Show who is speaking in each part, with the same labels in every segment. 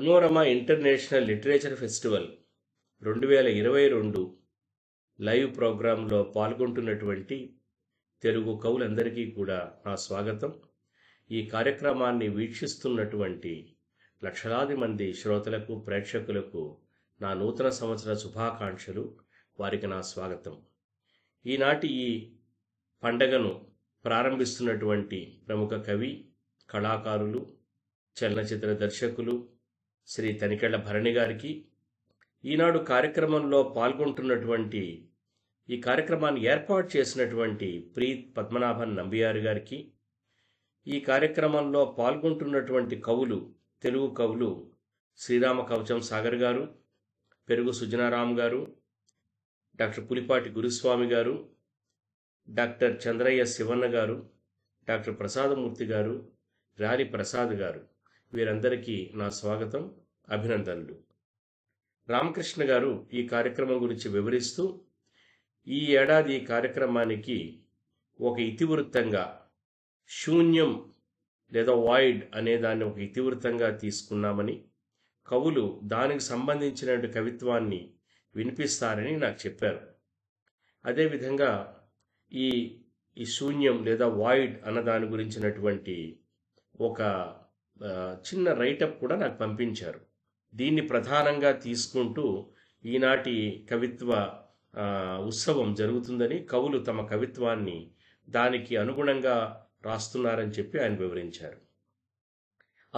Speaker 1: panorama international literature festival రెండు వేల ఇరవై రెండు లైవ్ ప్రోగ్రాంలో పాల్గొంటున్నటువంటి తెలుగు కవులందరికీ కూడా నా స్వాగతం ఈ కార్యక్రమాన్ని వీక్షిస్తున్నటువంటి లక్షలాది మంది శ్రోతలకు ప్రేక్షకులకు నా నూతన సంవత్సర శుభాకాంక్షలు వారికి నా స్వాగతం ఈనాటి ఈ పండగను ప్రారంభిస్తున్నటువంటి ప్రముఖ కవి కళాకారులు చలనచిత్ర దర్శకులు శ్రీ తనికెళ్ల భరణి గారికి ఈనాడు కార్యక్రమంలో పాల్గొంటున్నటువంటి ఈ కార్యక్రమాన్ని ఏర్పాటు చేసినటువంటి ప్రీత్ పద్మనాభన్ నంబియారు గారికి ఈ కార్యక్రమంలో పాల్గొంటున్నటువంటి కవులు తెలుగు కవులు శ్రీరామ కవచం సాగర్ గారు పెరుగు సుజనారాం గారు డాక్టర్ పులిపాటి గురుస్వామి గారు డాక్టర్ చంద్రయ్య శివన్న గారు డాక్టర్ ప్రసాదమూర్తి గారు రాణి ప్రసాద్ గారు వీరందరికీ నా స్వాగతం అభినందనలు రామకృష్ణ గారు ఈ కార్యక్రమం గురించి వివరిస్తూ ఈ ఏడాది కార్యక్రమానికి ఒక ఇతివృత్తంగా శూన్యం లేదా వాయిడ్ అనే దాన్ని ఒక ఇతివృత్తంగా తీసుకున్నామని కవులు దానికి సంబంధించిన కవిత్వాన్ని వినిపిస్తారని నాకు చెప్పారు అదేవిధంగా ఈ ఈ శూన్యం లేదా వాయిడ్ అన్న దాని గురించినటువంటి ఒక చిన్న రైటప్ కూడా నాకు పంపించారు దీన్ని ప్రధానంగా తీసుకుంటూ ఈనాటి కవిత్వ ఉత్సవం జరుగుతుందని కవులు తమ కవిత్వాన్ని దానికి అనుగుణంగా రాస్తున్నారని చెప్పి ఆయన వివరించారు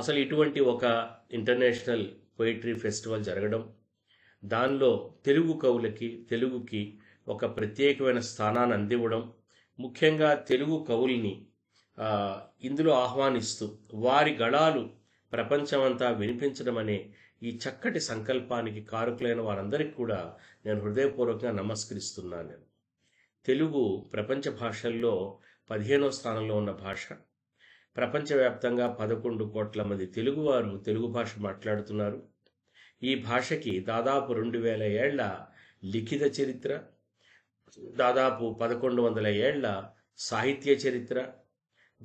Speaker 1: అసలు ఇటువంటి ఒక ఇంటర్నేషనల్ పోయిటరీ ఫెస్టివల్ జరగడం దానిలో తెలుగు కవులకి తెలుగుకి ఒక ప్రత్యేకమైన స్థానాన్ని అందివ్వడం ముఖ్యంగా తెలుగు కవుల్ని ఇందులో ఆహ్వానిస్తూ వారి గళాలు ప్రపంచమంతా వినిపించడం అనే ఈ చక్కటి సంకల్పానికి కారుకులైన వారందరికీ కూడా నేను హృదయపూర్వకంగా నమస్కరిస్తున్నాను తెలుగు ప్రపంచ భాషల్లో పదిహేనో స్థానంలో ఉన్న భాష ప్రపంచవ్యాప్తంగా పదకొండు కోట్ల మంది తెలుగువారు తెలుగు భాష మాట్లాడుతున్నారు ఈ భాషకి దాదాపు రెండు వేల ఏళ్ల లిఖిత చరిత్ర దాదాపు పదకొండు వందల ఏళ్ల సాహిత్య చరిత్ర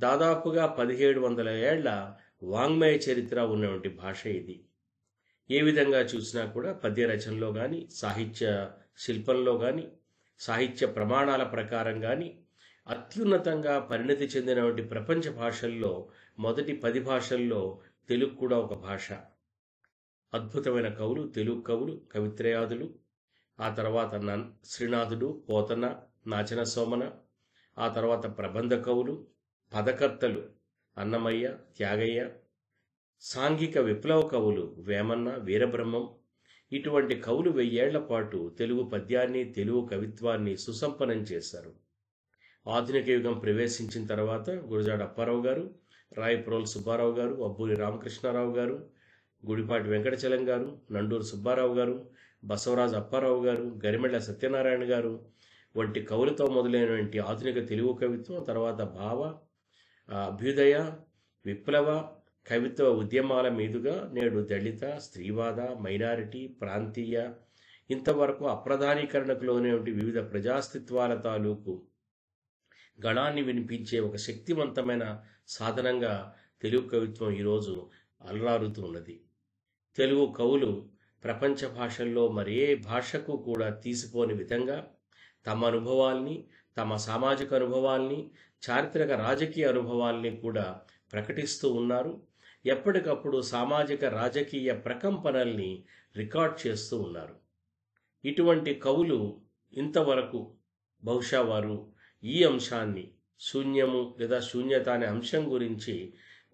Speaker 1: దాదాపుగా పదిహేడు వందల ఏళ్ల వాంగ్మయ చరిత్ర ఉన్నటువంటి భాష ఇది ఏ విధంగా చూసినా కూడా పద్య రచనలో కానీ సాహిత్య శిల్పంలో కానీ సాహిత్య ప్రమాణాల ప్రకారం కానీ అత్యున్నతంగా పరిణతి చెందినటువంటి ప్రపంచ భాషల్లో మొదటి పది భాషల్లో తెలుగు కూడా ఒక భాష అద్భుతమైన కవులు తెలుగు కవులు కవిత్రయాదులు ఆ తర్వాత శ్రీనాథుడు పోతన నాచన సోమన ఆ తర్వాత ప్రబంధ కవులు పదకర్తలు అన్నమయ్య త్యాగయ్య సాంఘిక విప్లవ కవులు వేమన్న వీరబ్రహ్మం ఇటువంటి కవులు వెయ్యేళ్ల పాటు తెలుగు పద్యాన్ని తెలుగు కవిత్వాన్ని సుసంపన్నం చేశారు ఆధునిక యుగం ప్రవేశించిన తర్వాత గురజాడ అప్పారావు గారు రాయప్రోల్ సుబ్బారావు గారు అబ్బూరి రామకృష్ణారావు గారు గుడిపాటి వెంకటచలం గారు నండూరు సుబ్బారావు గారు బసవరాజ్ అప్పారావు గారు గరిమెళ్ల సత్యనారాయణ గారు వంటి కవులతో మొదలైనటువంటి ఆధునిక తెలుగు కవిత్వం తర్వాత భావ అభ్యుదయ విప్లవ కవిత్వ ఉద్యమాల మీదుగా నేడు దళిత స్త్రీవాద మైనారిటీ ప్రాంతీయ ఇంతవరకు అప్రధానీకరణకు లోనేటి వివిధ ప్రజాస్తిత్వాల తాలూకు గణాన్ని వినిపించే ఒక శక్తివంతమైన సాధనంగా తెలుగు కవిత్వం ఈరోజు అలరారుతూ ఉన్నది తెలుగు కవులు ప్రపంచ భాషల్లో మరే భాషకు కూడా తీసిపోని విధంగా తమ అనుభవాల్ని తమ సామాజిక అనుభవాల్ని చారిత్రక రాజకీయ అనుభవాల్ని కూడా ప్రకటిస్తూ ఉన్నారు ఎప్పటికప్పుడు సామాజిక రాజకీయ ప్రకంపనల్ని రికార్డ్ చేస్తూ ఉన్నారు ఇటువంటి కవులు ఇంతవరకు బహుశా వారు ఈ అంశాన్ని శూన్యము లేదా శూన్యత అనే అంశం గురించి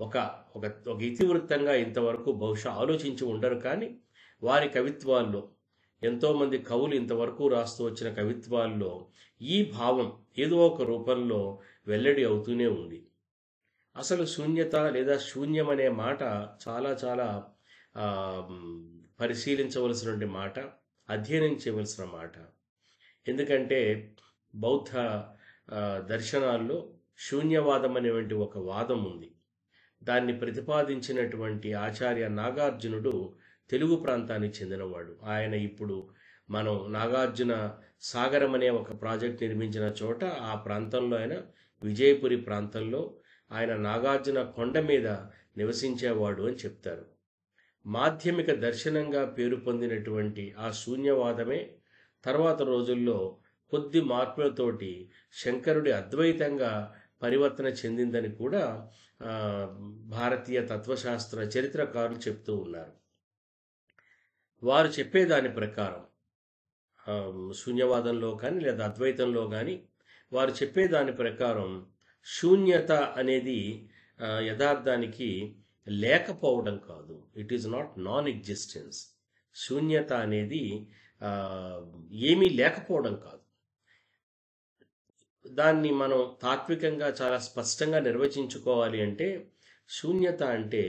Speaker 1: ఒక ఒక ఒక ఇతివృత్తంగా ఇంతవరకు బహుశా ఆలోచించి ఉండరు కానీ వారి కవిత్వాల్లో ఎంతోమంది కవులు ఇంతవరకు రాస్తూ వచ్చిన కవిత్వాల్లో ఈ భావం ఏదో ఒక రూపంలో వెల్లడి అవుతూనే ఉంది అసలు శూన్యత లేదా శూన్యం అనే మాట చాలా చాలా పరిశీలించవలసినటువంటి మాట అధ్యయనం చేయవలసిన మాట ఎందుకంటే బౌద్ధ దర్శనాల్లో శూన్యవాదం అనేటువంటి ఒక వాదం ఉంది దాన్ని ప్రతిపాదించినటువంటి ఆచార్య నాగార్జునుడు తెలుగు ప్రాంతానికి చెందినవాడు ఆయన ఇప్పుడు మనం నాగార్జున సాగరం అనే ఒక ప్రాజెక్ట్ నిర్మించిన చోట ఆ ప్రాంతంలో అయినా విజయపురి ప్రాంతంలో ఆయన నాగార్జున కొండ మీద నివసించేవాడు అని చెప్తారు మాధ్యమిక దర్శనంగా పేరు పొందినటువంటి ఆ శూన్యవాదమే తర్వాత రోజుల్లో కొద్ది మార్పులతోటి శంకరుడి అద్వైతంగా పరివర్తన చెందిందని కూడా భారతీయ తత్వశాస్త్ర చరిత్రకారులు చెప్తూ ఉన్నారు వారు చెప్పేదాని ప్రకారం శూన్యవాదంలో కానీ లేదా అద్వైతంలో కానీ వారు చెప్పేదాని ప్రకారం శూన్యత అనేది యథార్థానికి లేకపోవడం కాదు it is not non existence శూన్యత అనేది ఏమీ లేకపోవడం కాదు దాన్ని మనం తాత్వికంగా చాలా స్పష్టంగా నిర్వచించుకోవాలి అంటే శూన్యత అంటే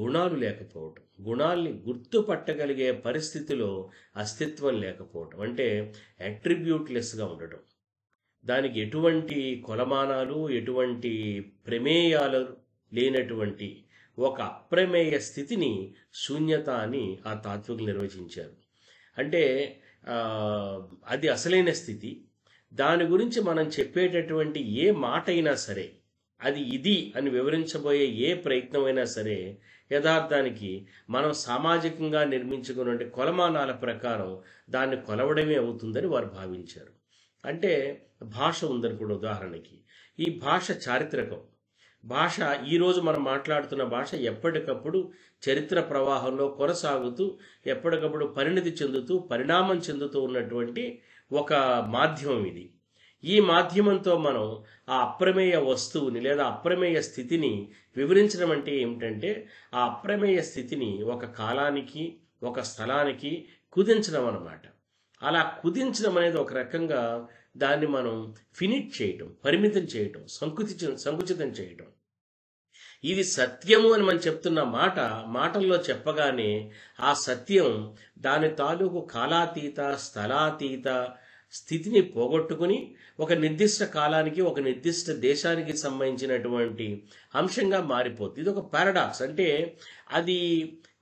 Speaker 1: గుణాలు లేకపోవటం గుణాల్ని గుర్తుపట్టగలిగే పరిస్థితిలో అస్తిత్వం లేకపోవటం అంటే అట్రిబ్యూట్లెస్గా ఉండటం దానికి ఎటువంటి కొలమానాలు ఎటువంటి ప్రమేయాలు లేనటువంటి ఒక అప్రమేయ స్థితిని శూన్యత అని ఆ తాత్వికులు నిర్వచించారు అంటే అది అసలైన స్థితి దాని గురించి మనం చెప్పేటటువంటి ఏ మాట అయినా సరే అది ఇది అని వివరించబోయే ఏ ప్రయత్నమైనా సరే యథార్థానికి మనం సామాజికంగా నిర్మించుకున్న కొలమానాల ప్రకారం దాన్ని కొలవడమే అవుతుందని వారు భావించారు అంటే భాష ఉందనుకోండి ఉదాహరణకి ఈ భాష చారిత్రకం భాష ఈరోజు మనం మాట్లాడుతున్న భాష ఎప్పటికప్పుడు చరిత్ర ప్రవాహంలో కొనసాగుతూ ఎప్పటికప్పుడు పరిణితి చెందుతూ పరిణామం చెందుతూ ఉన్నటువంటి ఒక మాధ్యమం ఇది ఈ మాధ్యమంతో మనం ఆ అప్రమేయ వస్తువుని లేదా అప్రమేయ స్థితిని వివరించడం అంటే ఏమిటంటే ఆ అప్రమేయ స్థితిని ఒక కాలానికి ఒక స్థలానికి కుదించడం అన్నమాట అలా కుదించడం అనేది ఒక రకంగా దాన్ని మనం ఫినిట్ చేయటం పరిమితం చేయటం సంకుచి సంకుచితం చేయటం ఇది సత్యము అని మనం చెప్తున్న మాట మాటల్లో చెప్పగానే ఆ సత్యం దాని తాలూకు కాలాతీత స్థలాతీత స్థితిని పోగొట్టుకుని ఒక నిర్దిష్ట కాలానికి ఒక నిర్దిష్ట దేశానికి సంబంధించినటువంటి అంశంగా మారిపోతుంది ఇది ఒక పారాడాక్స్ అంటే అది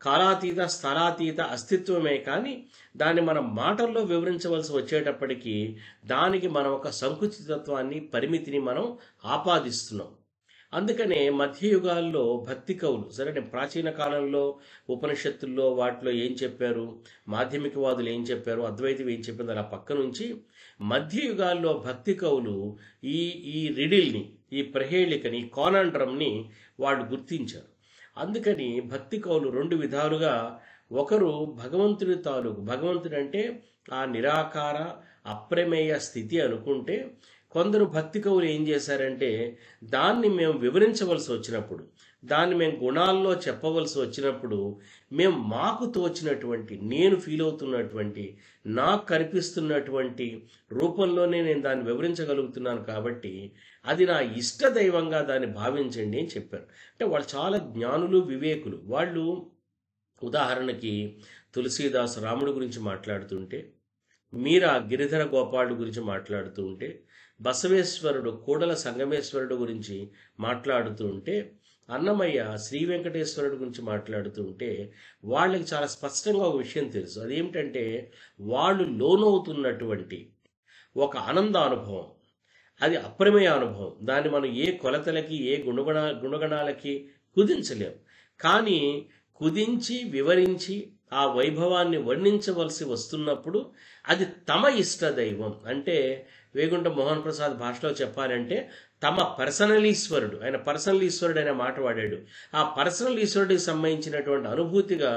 Speaker 1: కాలాతీత స్థలాతీత అస్తిత్వమే కానీ దాన్ని మనం మాటల్లో వివరించవలసి వచ్చేటప్పటికీ దానికి మనం ఒక సంకుచితత్వాన్ని పరిమితిని మనం ఆపాదిస్తున్నాం అందుకనే మధ్యయుగాల్లో భక్తి కవులు సరే ప్రాచీన కాలంలో ఉపనిషత్తుల్లో వాటిలో ఏం చెప్పారు మాధ్యమికవాదులు ఏం చెప్పారు అద్వైతం ఏం చెప్పింది అలా పక్క నుంచి మధ్యయుగాల్లో భక్తి కవులు ఈ ఈ రిడిల్ని ఈ ప్రహేళికని కోనాండ్రంని వాళ్ళు గుర్తించారు అందుకని భక్తి కౌలు రెండు విధాలుగా ఒకరు భగవంతుడి తాలూకు భగవంతుడు అంటే ఆ నిరాకార అప్రమేయ స్థితి అనుకుంటే కొందరు భక్తి కవులు ఏం చేశారంటే దాన్ని మేము వివరించవలసి వచ్చినప్పుడు దాన్ని మేము గుణాల్లో చెప్పవలసి వచ్చినప్పుడు మేము మాకు తోచినటువంటి నేను ఫీల్ అవుతున్నటువంటి నాకు కనిపిస్తున్నటువంటి రూపంలోనే నేను దాన్ని వివరించగలుగుతున్నాను కాబట్టి అది నా ఇష్ట దైవంగా దాన్ని భావించండి అని చెప్పారు అంటే వాళ్ళు చాలా జ్ఞానులు వివేకులు వాళ్ళు ఉదాహరణకి తులసీదాస్ రాముడు గురించి మాట్లాడుతుంటే మీరా గిరిధర గోపాలుడు గురించి మాట్లాడుతూ ఉంటే బసవేశ్వరుడు కూడల సంగమేశ్వరుడు గురించి మాట్లాడుతూ ఉంటే అన్నమయ్య శ్రీ వెంకటేశ్వరుడు గురించి మాట్లాడుతూ ఉంటే వాళ్ళకి చాలా స్పష్టంగా ఒక విషయం తెలుసు అదేమిటంటే వాళ్ళు లోనవుతున్నటువంటి ఒక ఆనంద అనుభవం అది అప్రమేయ అనుభవం దాన్ని మనం ఏ కొలతలకి ఏ గుణగణ గుణగణాలకి కుదించలేం కానీ కుదించి వివరించి ఆ వైభవాన్ని వర్ణించవలసి వస్తున్నప్పుడు అది తమ ఇష్ట దైవం అంటే వేగుంట మోహన్ ప్రసాద్ భాషలో చెప్పాలంటే తమ పర్సనల్ ఈశ్వరుడు ఆయన పర్సనల్ ఈశ్వరుడు అనే మాట వాడాడు ఆ పర్సనల్ ఈశ్వరుడికి సంబంధించినటువంటి అనుభూతిగా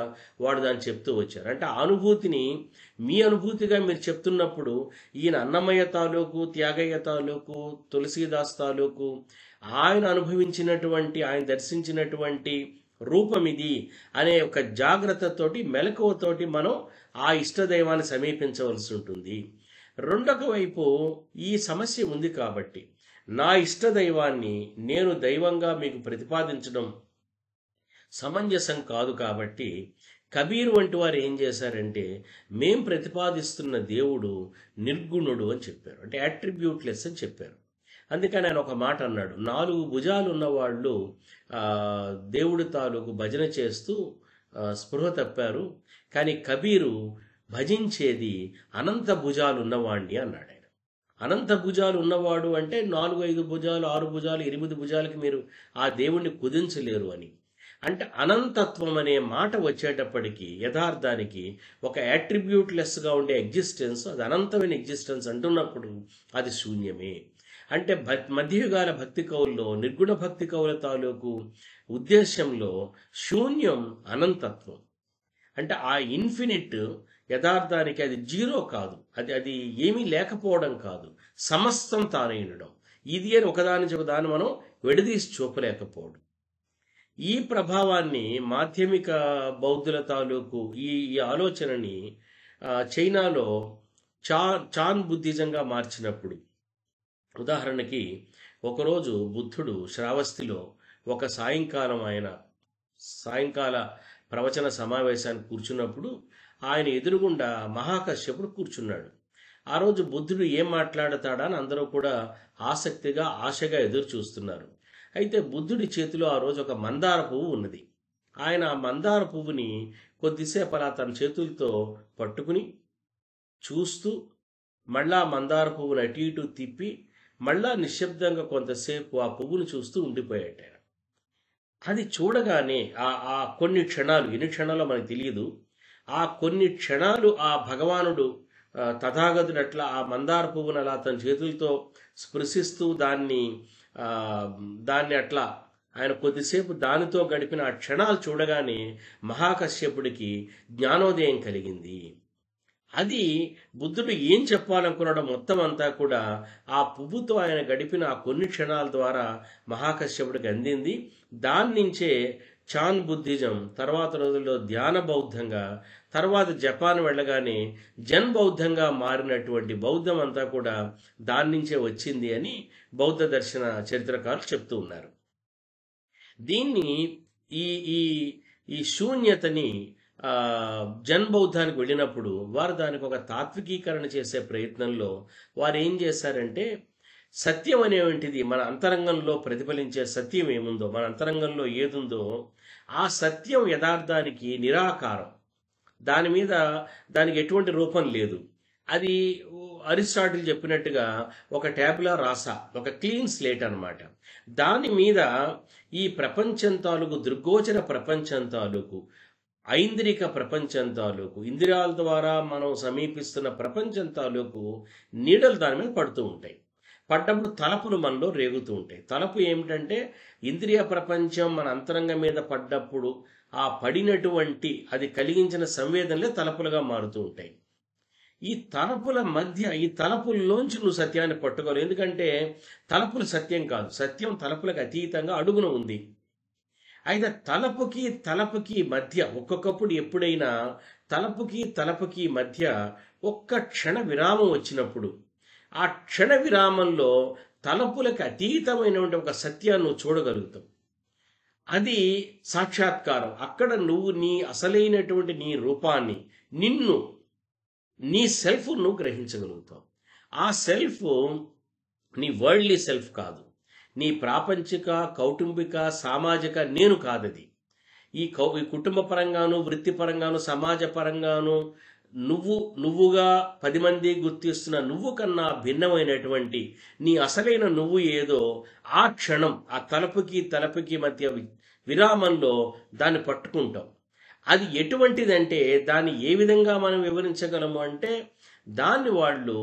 Speaker 1: వాడు దాన్ని చెప్తూ వచ్చారు అంటే ఆ అనుభూతిని మీ అనుభూతిగా మీరు చెప్తున్నప్పుడు ఈయన అన్నమయ్య తాలూకు త్యాగయ్య తాలూకు తులసీదాస్ తాలూకు ఆయన అనుభవించినటువంటి ఆయన దర్శించినటువంటి రూపం ఇది అనే ఒక జాగ్రత్తతోటి మెలకువతోటి మనం ఆ ఇష్టదైవాన్ని సమీపించవలసి ఉంటుంది రెండవ వైపు ఈ సమస్య ఉంది కాబట్టి నా ఇష్టదైవాన్ని నేను దైవంగా మీకు ప్రతిపాదించడం సమంజసం కాదు కాబట్టి కబీర్ వంటి వారు ఏం చేశారంటే మేం ప్రతిపాదిస్తున్న దేవుడు నిర్గుణుడు అని చెప్పారు అంటే అట్రిబ్యూట్లెస్ అని చెప్పారు అందుకని ఆయన ఒక మాట అన్నాడు నాలుగు భుజాలు ఉన్నవాళ్ళు దేవుడి తాలూకు భజన చేస్తూ స్పృహ తప్పారు కానీ కబీరు భజించేది అనంత భుజాలు ఉన్నవాణ్ణి అన్నాడు ఆయన అనంత భుజాలు ఉన్నవాడు అంటే నాలుగు ఐదు భుజాలు ఆరు భుజాలు ఎనిమిది భుజాలకి మీరు ఆ దేవుణ్ణి కుదించలేరు అని అంటే అనంతత్వం అనే మాట వచ్చేటప్పటికి యథార్థానికి ఒక యాట్రిబ్యూట్లెస్గా ఉండే ఎగ్జిస్టెన్స్ అది అనంతమైన ఎగ్జిస్టెన్స్ అంటున్నప్పుడు అది శూన్యమే అంటే మధ్యయుగాల భక్తి కవుల్లో నిర్గుణ భక్తి కవుల తాలూకు ఉద్దేశంలో శూన్యం అనంతత్వం అంటే ఆ ఇన్ఫినిట్ యథార్థానికి అది జీరో కాదు అది అది ఏమీ లేకపోవడం కాదు సమస్తం తానైనడం ఇది అని ఒకదాని చెప్పదాన్ని మనం విడదీసి చూపలేకపోవడం ఈ ప్రభావాన్ని మాధ్యమిక బౌద్ధుల తాలూకు ఈ ఆలోచనని చైనాలో చా చాన్ బుద్ధిజంగా మార్చినప్పుడు ఉదాహరణకి ఒకరోజు బుద్ధుడు శ్రావస్తిలో ఒక సాయంకాలం ఆయన సాయంకాల ప్రవచన సమావేశానికి కూర్చున్నప్పుడు ఆయన ఎదురుగుండా మహాకశ్యపుడు కూర్చున్నాడు ఆ రోజు బుద్ధుడు ఏం మాట్లాడతాడని అందరూ కూడా ఆసక్తిగా ఆశగా ఎదురు చూస్తున్నారు అయితే బుద్ధుడి చేతిలో ఆ రోజు ఒక మందార పువ్వు ఉన్నది ఆయన ఆ మందార పువ్వుని కొద్దిసేపు అలా తన చేతులతో పట్టుకుని చూస్తూ మళ్ళా మందార పువ్వును అటు ఇటు తిప్పి మళ్ళా నిశ్శబ్దంగా కొంతసేపు ఆ పువ్వును చూస్తూ ఉండిపోయాట అది చూడగానే ఆ ఆ కొన్ని క్షణాలు ఎన్ని క్షణాలో మనకు తెలియదు ఆ కొన్ని క్షణాలు ఆ భగవానుడు తథాగతుడు అట్లా ఆ మందార పువ్వును అలా తన చేతులతో స్పృశిస్తూ దాన్ని దాన్ని అట్లా ఆయన కొద్దిసేపు దానితో గడిపిన ఆ క్షణాలు చూడగానే మహాకశ్యపుడికి జ్ఞానోదయం కలిగింది అది బుద్ధుడు ఏం చెప్పాలనుకున్నాడో మొత్తం అంతా కూడా ఆ పువ్వుతో ఆయన గడిపిన ఆ కొన్ని క్షణాల ద్వారా మహాకశ్యపుడికి అందింది దాని నుంచే చాన్ బుద్ధిజం తర్వాత రోజుల్లో ధ్యాన బౌద్ధంగా తర్వాత జపాన్ వెళ్ళగానే జన్ బౌద్ధంగా మారినటువంటి బౌద్ధం అంతా కూడా దాని నుంచే వచ్చింది అని బౌద్ధ దర్శన చరిత్రకారులు చెప్తూ ఉన్నారు దీన్ని ఈ ఈ ఈ శూన్యతని జన్ బౌద్ధానికి వెళ్ళినప్పుడు వారు దానికి ఒక తాత్వికీకరణ చేసే ప్రయత్నంలో వారు ఏం చేశారంటే సత్యం అనేటువంటిది మన అంతరంగంలో ప్రతిఫలించే సత్యం ఏముందో మన అంతరంగంలో ఏదుందో ఆ సత్యం యథార్థానికి నిరాకారం దాని మీద దానికి ఎటువంటి రూపం లేదు అది అరిస్టాటిల్ చెప్పినట్టుగా ఒక ట్యాబ్లా రాసా ఒక క్లీన్ స్లేట్ అనమాట దాని మీద ఈ ప్రపంచం తాలూకు దృగ్గోచర ప్రపంచం తాలూకు ఐంద్రిక ప్రపంచం తాలూకు ఇంద్రియాల ద్వారా మనం సమీపిస్తున్న ప్రపంచం తాలూకు నీడలు దాని మీద పడుతూ ఉంటాయి పడ్డప్పుడు తలపులు మనలో రేగుతూ ఉంటాయి తలపు ఏమిటంటే ఇంద్రియ ప్రపంచం మన అంతరంగం మీద పడ్డప్పుడు ఆ పడినటువంటి అది కలిగించిన సంవేదనలే తలపులుగా మారుతూ ఉంటాయి ఈ తలపుల మధ్య ఈ తలపుల్లోంచి నువ్వు సత్యాన్ని పట్టుకోవాలి ఎందుకంటే తలపులు సత్యం కాదు సత్యం తలపులకు అతీతంగా అడుగున ఉంది అయితే తలపుకి తలపుకి మధ్య ఒక్కొక్కప్పుడు ఎప్పుడైనా తలపుకి తలపుకి మధ్య ఒక్క క్షణ విరామం వచ్చినప్పుడు ఆ క్షణ విరామంలో తలపులకు అతీతమైనటువంటి ఒక సత్యాన్ని నువ్వు చూడగలుగుతావు అది సాక్షాత్కారం అక్కడ నువ్వు నీ అసలైనటువంటి నీ రూపాన్ని నిన్ను నీ సెల్ఫ్ నువ్వు గ్రహించగలుగుతావు ఆ సెల్ఫ్ నీ వరల్డ్లీ సెల్ఫ్ కాదు నీ ప్రాపంచిక కౌటుంబిక సామాజిక నేను కాదది ఈ కౌ ఈ కుటుంబ పరంగాను వృత్తిపరంగాను సమాజ పరంగాను నువ్వు నువ్వుగా పది మంది గుర్తిస్తున్న నువ్వు కన్నా భిన్నమైనటువంటి నీ అసలైన నువ్వు ఏదో ఆ క్షణం ఆ తలపుకి తలపుకి మధ్య విరామంలో దాన్ని పట్టుకుంటాం అది ఎటువంటిదంటే దాన్ని ఏ విధంగా మనం వివరించగలము అంటే దాన్ని వాళ్ళు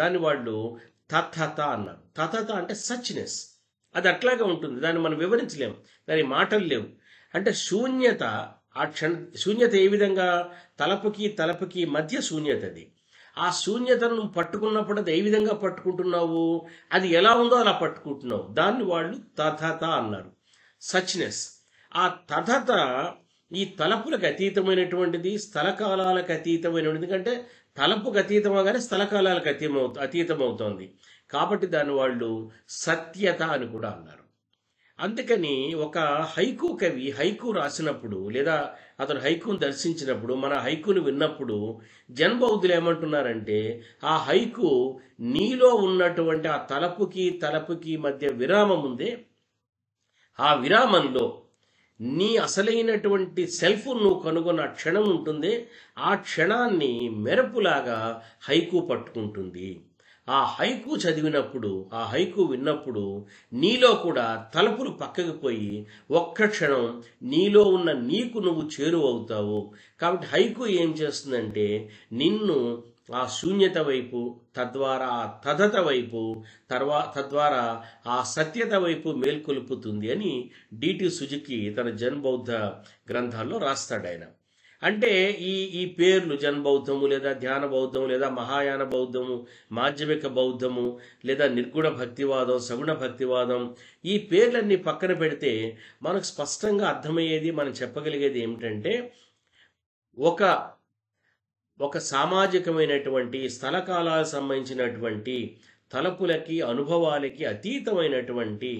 Speaker 1: దాన్ని వాళ్ళు తథత అన్నారు తథత అంటే సచ్నెస్ అది అట్లాగే ఉంటుంది దాన్ని మనం వివరించలేము దాని మాటలు లేవు అంటే శూన్యత ఆ క్షణ శూన్యత ఏ విధంగా తలపుకి తలపుకి మధ్య శూన్యత అది ఆ శూన్యతను పట్టుకున్నప్పుడు అది ఏ విధంగా పట్టుకుంటున్నావు అది ఎలా ఉందో అలా పట్టుకుంటున్నావు దాన్ని వాళ్ళు తథత అన్నారు సచ్నెస్ ఆ తథత ఈ తలపులకు అతీతమైనటువంటిది స్థలకాలాలకు అతీతమైనటువంటిది ఎందుకంటే తలపుకు అతీతమగానే స్థలకాలాలకు అతీతమవు అతీతమవుతోంది కాబట్టి దాన్ని వాళ్ళు సత్యత అని కూడా అన్నారు అందుకని ఒక హైకు కవి హైకు రాసినప్పుడు లేదా అతను హైకును దర్శించినప్పుడు మన హైకును విన్నప్పుడు జన్బౌద్ధులు ఏమంటున్నారంటే ఆ హైకు నీలో ఉన్నటువంటి ఆ తలపుకి తలపుకి మధ్య విరామం ఉందే ఆ విరామంలో నీ అసలైనటువంటి సెల్ఫ్ నువ్వు కనుగొన్న క్షణం ఉంటుంది ఆ క్షణాన్ని మెరుపులాగా హైకు పట్టుకుంటుంది ఆ హైకు చదివినప్పుడు ఆ హైకు విన్నప్పుడు నీలో కూడా తలుపులు పక్కకు పోయి ఒక్క క్షణం నీలో ఉన్న నీకు నువ్వు చేరువవుతావు కాబట్టి హైకు ఏం చేస్తుందంటే నిన్ను ఆ శూన్యత వైపు తద్వారా ఆ తదత వైపు తర్వా తద్వారా ఆ సత్యత వైపు మేల్కొల్పుతుంది అని డిటి సుజుకి తన బౌద్ధ గ్రంథాల్లో రాస్తాడు ఆయన అంటే ఈ ఈ పేర్లు జన్ బౌద్ధము లేదా ధ్యాన బౌద్ధము లేదా మహాయాన బౌద్ధము మాధ్యమిక బౌద్ధము లేదా నిర్గుణ భక్తివాదం సగుణ భక్తివాదం ఈ పేర్లన్నీ పక్కన పెడితే మనకు స్పష్టంగా అర్థమయ్యేది మనం చెప్పగలిగేది ఏమిటంటే ఒక ఒక సామాజికమైనటువంటి స్థలకాలాలకు సంబంధించినటువంటి తలపులకి అనుభవాలకి అతీతమైనటువంటి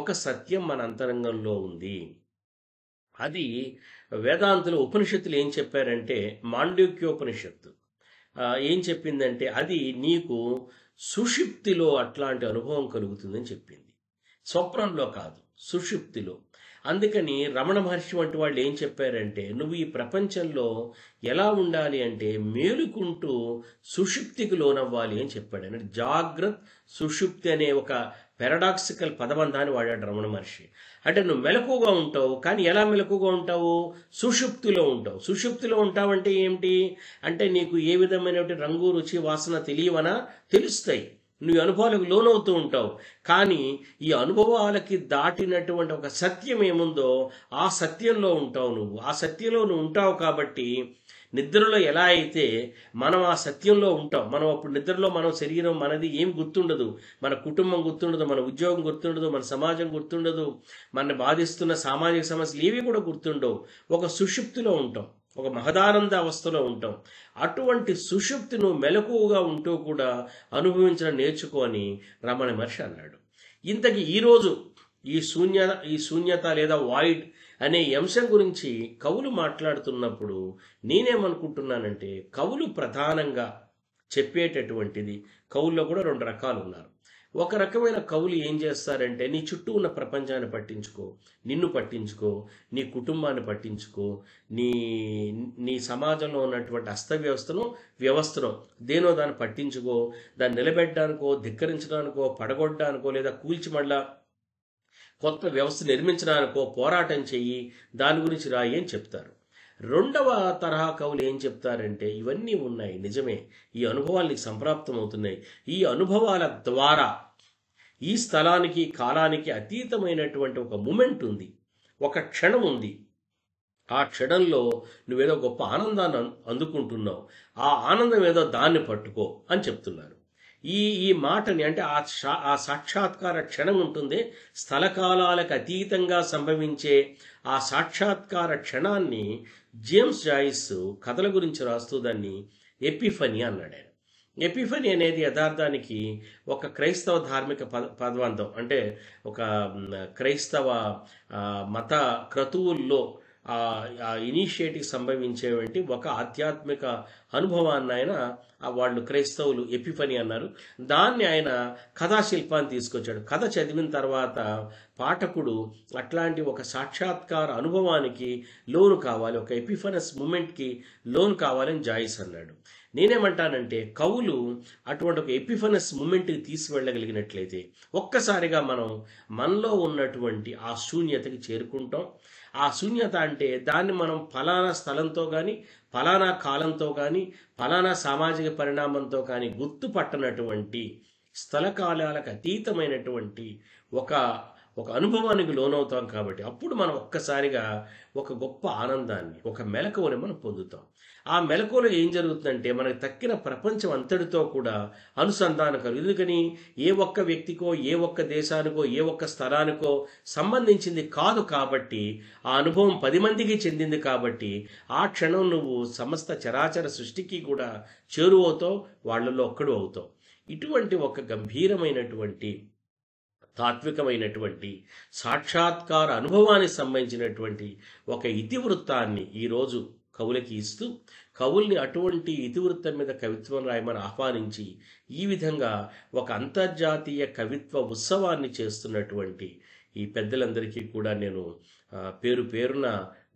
Speaker 1: ఒక సత్యం మన అంతరంగంలో ఉంది అది వేదాంతులు ఉపనిషత్తులు ఏం చెప్పారంటే మాండూక్యోపనిషత్తు ఏం చెప్పిందంటే అది నీకు సుషిప్తిలో అట్లాంటి అనుభవం కలుగుతుందని చెప్పింది స్వప్నంలో కాదు సుషిప్తిలో అందుకని రమణ మహర్షి వంటి వాళ్ళు ఏం చెప్పారంటే నువ్వు ఈ ప్రపంచంలో ఎలా ఉండాలి అంటే మేలుకుంటూ సుషుప్తికి లోనవ్వాలి అని చెప్పాడు అంటే జాగ్రత్త సుషుప్తి అనే ఒక పారాడాక్సికల్ పదబంధాన్ని వాడాడు రమణ మహర్షి అంటే నువ్వు మెలకుగా ఉంటావు కానీ ఎలా మెలకుగా ఉంటావు సుషుప్తిలో ఉంటావు సుషుప్తిలో ఉంటావంటే ఏమిటి అంటే నీకు ఏ విధమైనటువంటి రంగు రుచి వాసన తెలియవనా తెలుస్తాయి నువ్వు అనుభవాలకు లోనవుతూ ఉంటావు కానీ ఈ అనుభవాలకి దాటినటువంటి ఒక సత్యం ఏముందో ఆ సత్యంలో ఉంటావు నువ్వు ఆ సత్యంలో నువ్వు ఉంటావు కాబట్టి నిద్రలో ఎలా అయితే మనం ఆ సత్యంలో ఉంటాం మనం అప్పుడు నిద్రలో మనం శరీరం మనది ఏం గుర్తుండదు మన కుటుంబం గుర్తుండదు మన ఉద్యోగం గుర్తుండదు మన సమాజం గుర్తుండదు మన బాధిస్తున్న సామాజిక సమస్యలు ఏవి కూడా గుర్తుండవు ఒక సుషుప్తిలో ఉంటాం ఒక మహదానంద అవస్థలో ఉంటాం అటువంటి సుషుప్తిను మెలకువగా ఉంటూ కూడా అనుభవించడం నేర్చుకొని రమణ మహర్షి అన్నాడు ఇంతకీ ఈరోజు ఈ శూన్య ఈ శూన్యత లేదా వాయిడ్ అనే అంశం గురించి కవులు మాట్లాడుతున్నప్పుడు నేనేమనుకుంటున్నానంటే కవులు ప్రధానంగా చెప్పేటటువంటిది కవుల్లో కూడా రెండు రకాలు ఉన్నారు ఒక రకమైన కవులు ఏం చేస్తారంటే నీ చుట్టూ ఉన్న ప్రపంచాన్ని పట్టించుకో నిన్ను పట్టించుకో నీ కుటుంబాన్ని పట్టించుకో నీ నీ సమాజంలో ఉన్నటువంటి అస్తవ్యవస్థను వ్యవస్థను దేనో దాన్ని పట్టించుకో దాన్ని నిలబెట్టడానికో ధిక్కరించడానికో పడగొట్టడానికో లేదా కూల్చి మళ్ళా కొత్త వ్యవస్థ నిర్మించడానికో పోరాటం చెయ్యి దాని గురించి రాయి అని చెప్తారు రెండవ తరహా కవులు ఏం చెప్తారంటే ఇవన్నీ ఉన్నాయి నిజమే ఈ అనుభవాలు నీకు సంప్రాప్తం అవుతున్నాయి ఈ అనుభవాల ద్వారా ఈ స్థలానికి కాలానికి అతీతమైనటువంటి ఒక మూమెంట్ ఉంది ఒక క్షణం ఉంది ఆ క్షణంలో నువ్వేదో గొప్ప ఆనందాన్ని అందుకుంటున్నావు ఆ ఆనందం ఏదో దాన్ని పట్టుకో అని చెప్తున్నారు ఈ ఈ మాటని అంటే ఆ ఆ సాక్షాత్కార క్షణం ఉంటుంది స్థలకాలాలకు అతీతంగా సంభవించే ఆ సాక్షాత్కార క్షణాన్ని జేమ్స్ జాయిస్ కథల గురించి రాస్తూ దాన్ని ఎపిఫనీ అన్నాడు ఆయన ఎపిఫనీ అనేది యథార్థానికి ఒక క్రైస్తవ ధార్మిక పద పదవంతం అంటే ఒక క్రైస్తవ మత క్రతువుల్లో ఆ ఇనిషియేటివ్ సంభవించేవంటి ఒక ఆధ్యాత్మిక అనుభవాన్ని ఆయన వాళ్ళు క్రైస్తవులు ఎపిఫని అన్నారు దాన్ని ఆయన కథాశిల్పాన్ని తీసుకొచ్చాడు కథ చదివిన తర్వాత పాఠకుడు అట్లాంటి ఒక సాక్షాత్కార అనుభవానికి లోను కావాలి ఒక ఎపిఫనస్ మూమెంట్కి లోన్ కావాలని జాయిస్ అన్నాడు నేనేమంటానంటే కవులు అటువంటి ఒక ఎపిఫనస్ మూమెంట్కి తీసుకువెళ్ళగలిగినట్లయితే ఒక్కసారిగా మనం మనలో ఉన్నటువంటి ఆ శూన్యతకి చేరుకుంటాం ఆ శూన్యత అంటే దాన్ని మనం ఫలానా స్థలంతో కానీ ఫలానా కాలంతో కానీ ఫలానా సామాజిక పరిణామంతో కానీ గుర్తుపట్టనటువంటి స్థల కాలాలకు అతీతమైనటువంటి ఒక ఒక అనుభవానికి లోనవుతాం కాబట్టి అప్పుడు మనం ఒక్కసారిగా ఒక గొప్ప ఆనందాన్ని ఒక మెలకువని మనం పొందుతాం ఆ మెలకువలో ఏం జరుగుతుందంటే మనకు తక్కిన ప్రపంచం అంతటితో కూడా అనుసంధానం కలుగు ఎందుకని ఏ ఒక్క వ్యక్తికో ఏ ఒక్క దేశానికో ఏ ఒక్క స్థలానికో సంబంధించింది కాదు కాబట్టి ఆ అనుభవం పది మందికి చెందింది కాబట్టి ఆ క్షణం నువ్వు సమస్త చరాచర సృష్టికి కూడా చేరువవుతావు వాళ్ళలో ఒక్కడు అవుతావు ఇటువంటి ఒక గంభీరమైనటువంటి తాత్వికమైనటువంటి సాక్షాత్కార అనుభవానికి సంబంధించినటువంటి ఒక ఇతివృత్తాన్ని ఈరోజు కవులకి ఇస్తూ కవుల్ని అటువంటి ఇతివృత్తం మీద కవిత్వం రాయమని ఆహ్వానించి ఈ విధంగా ఒక అంతర్జాతీయ కవిత్వ ఉత్సవాన్ని చేస్తున్నటువంటి ఈ పెద్దలందరికీ కూడా నేను పేరు పేరున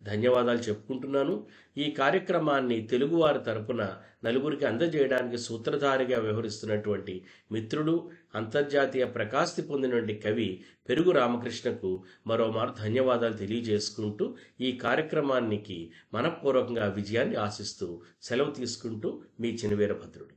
Speaker 1: ధన్యవాదాలు చెప్పుకుంటున్నాను ఈ కార్యక్రమాన్ని తెలుగువారి తరపున నలుగురికి అందజేయడానికి సూత్రధారిగా వ్యవహరిస్తున్నటువంటి మిత్రుడు అంతర్జాతీయ ప్రకాశి పొందినటువంటి కవి పెరుగు రామకృష్ణకు మరోమారు ధన్యవాదాలు తెలియజేసుకుంటూ ఈ కార్యక్రమానికి మనపూర్వకంగా విజయాన్ని ఆశిస్తూ సెలవు తీసుకుంటూ మీ చినవీరభద్రుడు